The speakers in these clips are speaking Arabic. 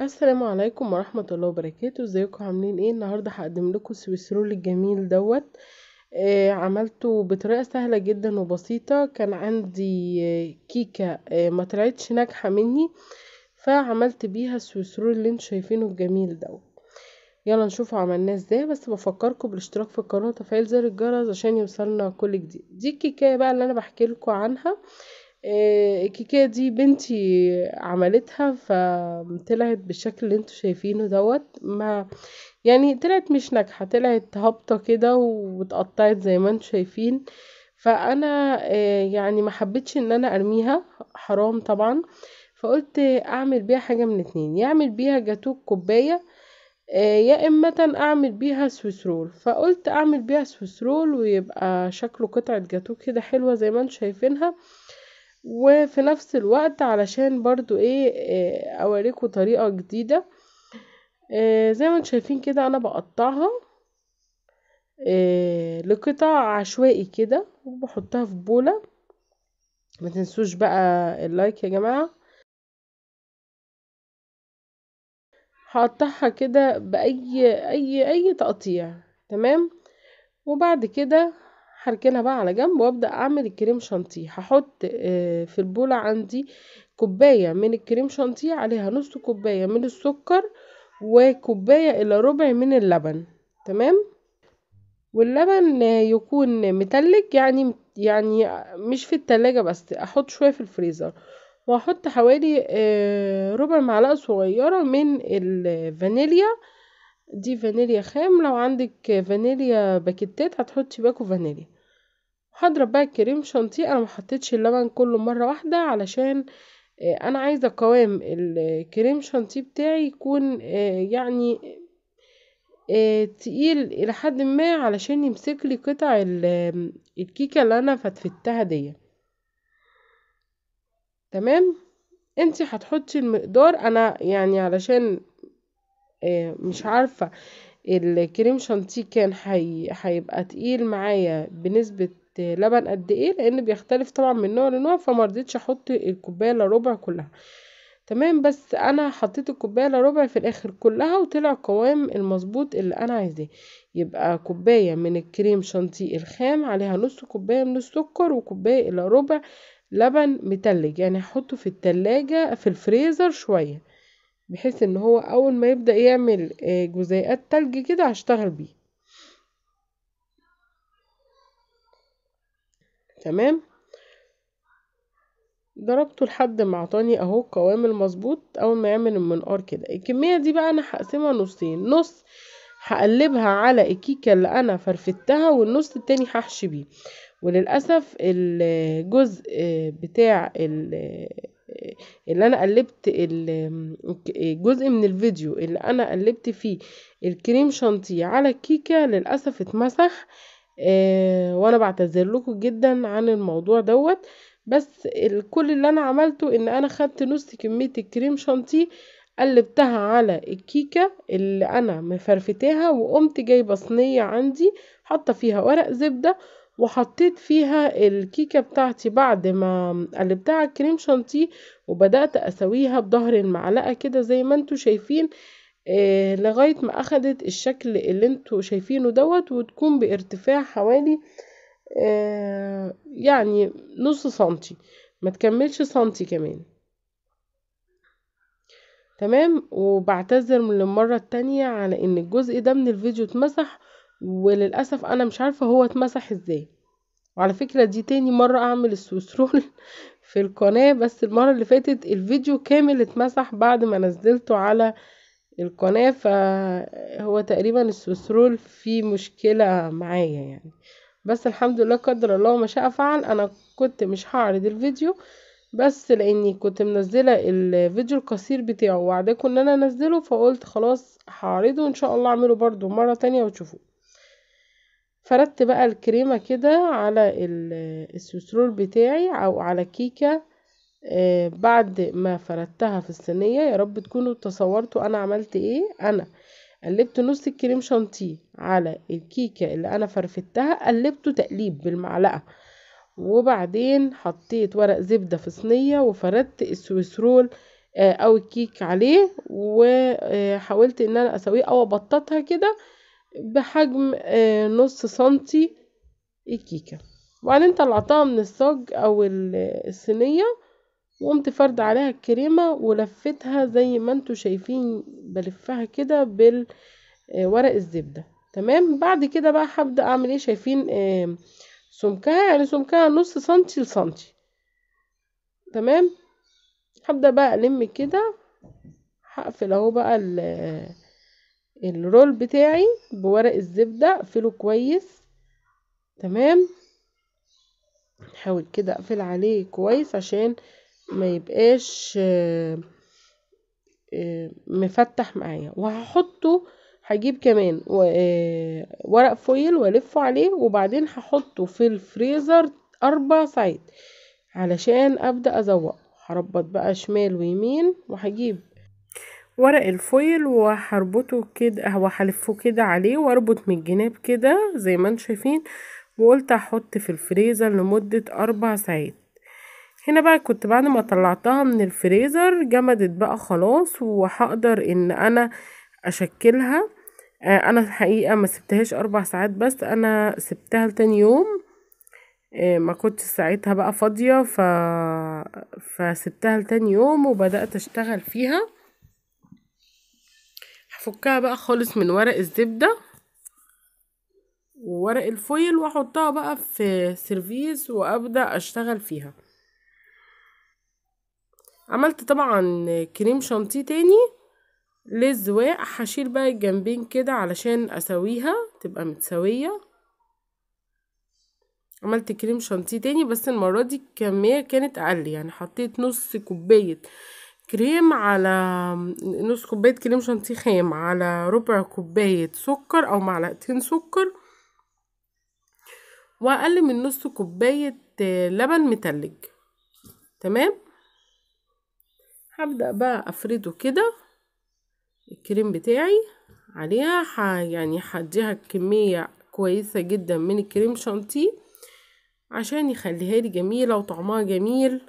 السلام عليكم ورحمة الله وبركاته ازيكم عاملين ايه النهاردة هقدم لكم السويسرول الجميل دوت آه عملته بطريقة سهلة جدا وبسيطة كان عندي آه كيكة آه ما طلعتش ناجحة مني فعملت بيها السويسرول اللي انتم شايفينه الجميل دوت يلا نشوف عملناه ازاي بس بفكركم بالاشتراك في القناة وتفعيل زر الجرس عشان يوصلنا كل جديد دي الكيكاية بقى اللي انا بحكي لكم عنها الكيكة آه، دي بنتي عملتها فطلعت بالشكل اللي انتوا شايفينه دوت ما يعني طلعت مش ناجحة طلعت هابطة كده واتقطعت زي ما انتوا شايفين فانا آه، يعني ما حبيتش ان انا ارميها حرام طبعا فقلت اعمل بيها حاجة من اتنين يعمل بيها جاتوه كوباية آه، يا اما اعمل بيها سويس رول فقلت اعمل بيها سويس رول ويبقى شكله قطعة جاتوه كده حلوة زي ما انتوا شايفينها وفي نفس الوقت علشان برضو ايه آه، اوريكم طريقة جديدة آه، زي ما انتم شايفين كده انا بقطعها آه، لقطع عشوائي كده وبحطها في بولة ما تنسوش بقى اللايك يا جماعة هقطعها كده بأي أي أي تقطيع تمام وبعد كده هركنها بقى على جنب وابدا اعمل الكريم شانتيه هحط آه، في البولة عندي كوباية من الكريم شانتيه عليها نص كوباية من السكر وكوباية الى ربع من اللبن تمام واللبن يكون متلج يعني يعني مش في التلاجة بس احط شوية في الفريزر واحط حوالي آه، ربع معلقة صغيرة من الفانيليا دي فانيليا خام لو عندك فانيليا باكيتات هتحطي باكو فانيليا هضرب بقى الكريم شانتيه انا ما حطيتش اللبن كله مره واحده علشان آه، انا عايزه قوام الكريم شانتيه بتاعي يكون آه، يعني آه، تقيل الى حد ما علشان يمسك لي قطع الكيكه اللي انا فتفتها دي تمام انتي هتحطي المقدار انا يعني علشان آه، مش عارفة الكريم شانتيه كان حي... هيبقى تقيل معايا بنسبة لبن قد ايه لان بيختلف طبعا من نوع لنوع فمرضتش احط الكوباية لربع ربع كلها تمام بس انا حطيت الكوباية لربع ربع في الاخر كلها وطلع القوام المظبوط اللي انا عايزاه يبقى كوباية من الكريم شانتيه الخام عليها نص كوباية من السكر وكوباية الا ربع لبن متلج يعني هحطه في التلاجة في الفريزر شوية بحيث ان هو اول ما يبدأ يعمل آه، جزيئات تلج كده هشتغل بيه تمام ضربته لحد ما عطاني اهو القوام المظبوط اول ما يعمل المنقار كده الكميه دي بقى انا هقسمها نصين نص هقلبها على الكيكه اللي انا فرفتها والنص التاني هحشي بيه وللاسف الجزء آه، بتاع اللي انا قلبت الجزء من الفيديو اللي انا قلبت فيه الكريم شانتيه على الكيكه للاسف اتمسح آه، وانا بعتذر لكم جدا عن الموضوع دوت بس كل اللي انا عملته ان انا خدت نص كميه الكريم شانتيه قلبتها على الكيكه اللي انا مفرفتاها وقمت جايبه صينيه عندي حاطه فيها ورق زبده وحطيت فيها الكيكة بتاعتي بعد ما قلبتها على الكريم شانتيه وبدأت اسويها بظهر المعلقة كده زي ما انتوا شايفين آه لغاية ما اخدت الشكل اللي انتوا شايفينه دوت وتكون بارتفاع حوالي آه يعني نص سنتي ما تكملش سنتي كمان تمام وبعتذر من المرة التانية على ان الجزء ده من الفيديو اتمسح وللأسف أنا مش عارفة هو اتمسح ازاي وعلى فكرة دي تاني مرة أعمل السوسرول في القناة بس المرة اللي فاتت الفيديو كامل اتمسح بعد ما نزلته على القناة فهو تقريبا السوسرول فيه مشكلة معايا يعني بس الحمد لله قدر الله ما شاء فعل انا كنت مش هعرض الفيديو بس لاني كنت منزله الفيديو القصير بتاعه وعدكم ان انا انزله فقلت خلاص هعرضه ان شاء الله اعمله برضو مره تانية وتشوفوه فردت بقى الكريمة كده على السوسرول بتاعي او على كيكة آه، بعد ما فردتها في الصينية يا رب تكونوا تصورتوا انا عملت ايه انا قلبت نص الكريم شانتيه على الكيكة اللي انا فرفتها قلبته تقليب بالمعلقة وبعدين حطيت ورق زبدة في صينية وفردت السويسرول آه، او الكيك عليه وحاولت ان انا اسويه او ابططها كده بحجم آه، نص سنتي الكيكة وبعدين طلعتها من الصاج او الصينية وقمت فرد عليها الكريمة ولفتها زي ما انتوا شايفين بلفها كده بالورق آه، الزبدة تمام بعد كده بقى هبدأ اعمل ايه شايفين آه، سمكها يعني سمكها نص سنتي لسنتي تمام هبدأ بقى الم كده هقفل اهو بقى الرول بتاعي بورق الزبدة اقفله كويس تمام نحاول كده اقفل عليه كويس عشان ما يبقاش آه، آه، مفتح معايا وهحطه هجيب كمان آه، ورق فويل والفه عليه وبعدين هحطه في الفريزر اربع ساعات علشان ابدا ازوقه هربط بقى شمال ويمين وهجيب ورق الفويل وهربطه كده وهلفه كده عليه واربط من الجناب كده زي ما انتم شايفين وقلت احط في الفريزر لمدة اربع ساعات هنا بقى كنت بعد ما طلعتها من الفريزر جمدت بقى خلاص وهقدر ان انا اشكلها آه، انا الحقيقة ما سبتهاش اربع ساعات بس انا سبتها لتاني يوم آه، ما كنت ساعتها بقى فاضية ف... فسبتها لتاني يوم وبدأت اشتغل فيها هفكها بقى خالص من ورق الزبدة وورق الفويل واحطها بقى في سيرفيس وابدأ اشتغل فيها عملت طبعا كريم شانتيه تاني للزواق هشيل بقى الجنبين كده علشان اسويها تبقى متساوية عملت كريم شانتيه تاني بس المرة دي الكمية كانت اقل يعني حطيت نص كوباية كريم على نص كوباية كريم شانتيه خام على ربع كوباية سكر أو معلقتين سكر وأقل من نص كوباية لبن متلج تمام هبدأ بقى أفرده كده الكريم بتاعي عليها ح... يعني هديها كمية كويسة جدا من الكريم شانتيه عشان يخليها لي جميلة وطعمها جميل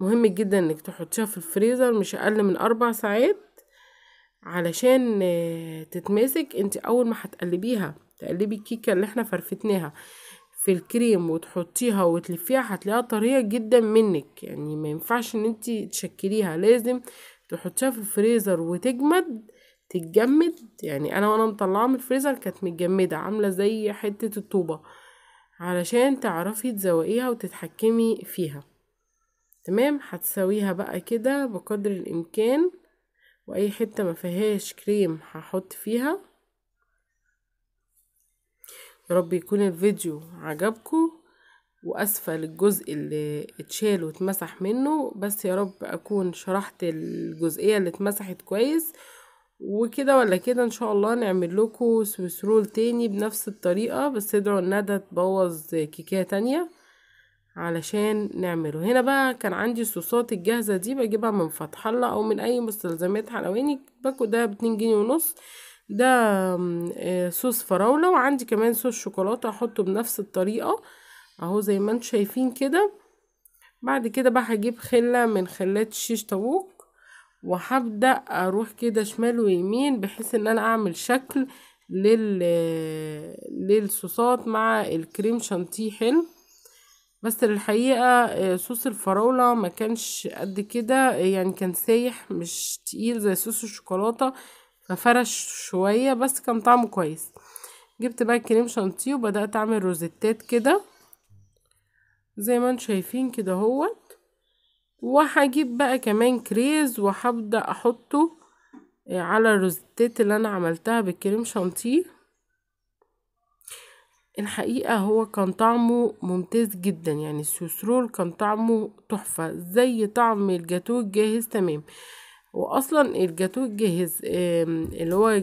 مهم جدا انك تحطيها في الفريزر مش اقل من اربع ساعات علشان آه، تتماسك انت اول ما هتقلبيها تقلبي الكيكه اللي احنا فرفتناها في الكريم وتحطيها وتلفيها هتلاقيها طريه جدا منك يعني ما ينفعش ان انت تشكليها لازم تحطيها في الفريزر وتجمد تتجمد يعني انا وانا مطلعاها من الفريزر كانت متجمده عامله زي حته الطوبه علشان تعرفي تزوقيها وتتحكمي فيها تمام هتساويها بقى كده بقدر الامكان واي حته ما فيهاش كريم هحط فيها يا رب يكون الفيديو عجبكم واسفل الجزء اللي اتشال واتمسح منه بس يا رب اكون شرحت الجزئيه اللي اتمسحت كويس وكده ولا كده ان شاء الله نعمل لكم سويسرول تاني بنفس الطريقه بس ادعوا الندى تبوظ كيكه تانية علشان نعمله هنا بقى كان عندي الصوصات الجاهزة دي بجيبها من فتح الله او من اي مستلزمات حلواني باكو ده باتنين جنيه ونص ده آه، صوص فراولة وعندي كمان صوص شوكولاتة احطه بنفس الطريقة اهو زي ما انتم شايفين كده بعد كده بقى هجيب خلة من خلات الشيش طاووق وهبدأ اروح كده شمال ويمين بحيث ان انا اعمل شكل لل آه، للصوصات مع الكريم شانتيه حلو بس الحقيقة آه، صوص الفراولة ما كانش قد كده يعني كان سايح مش تقيل زي صوص الشوكولاتة ففرش شوية بس كان طعمه كويس جبت بقى كريم شانتيه وبدأت اعمل روزيتات كده زي ما انتم شايفين كده هوت وهجيب بقى كمان كريز وهبدأ احطه آه، على الروزيتات اللي انا عملتها بالكريم شانتيه الحقيقة هو كان طعمه ممتاز جدا يعني السوسرول كان طعمه تحفة زي طعم الجاتو الجاهز تمام واصلا الجاتو الجاهز اللي هو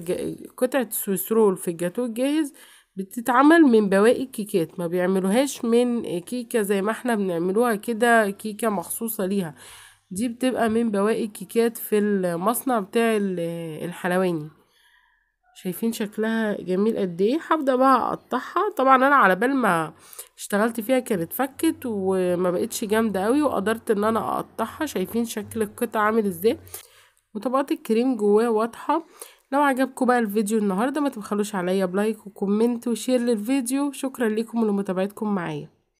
قطعة السوسرول في الجاتو الجاهز بتتعمل من بواقي الكيكات ما بيعملوهاش من كيكة زي ما احنا بنعملوها كده كيكة مخصوصة ليها دي بتبقى من بواقي الكيكات في المصنع بتاع الحلواني شايفين شكلها جميل قد ايه هبدا بقى اقطعها طبعا انا على بال ما اشتغلت فيها كانت فكت وما بقتش جامده قوي وقدرت ان انا اقطعها شايفين شكل القطع عامل ازاي وطبقات الكريم جواه واضحه لو عجبكم بقى الفيديو النهارده ما تبخلوش عليا بلايك وكومنت وشير للفيديو شكرا لكم ولمتابعتكم معايا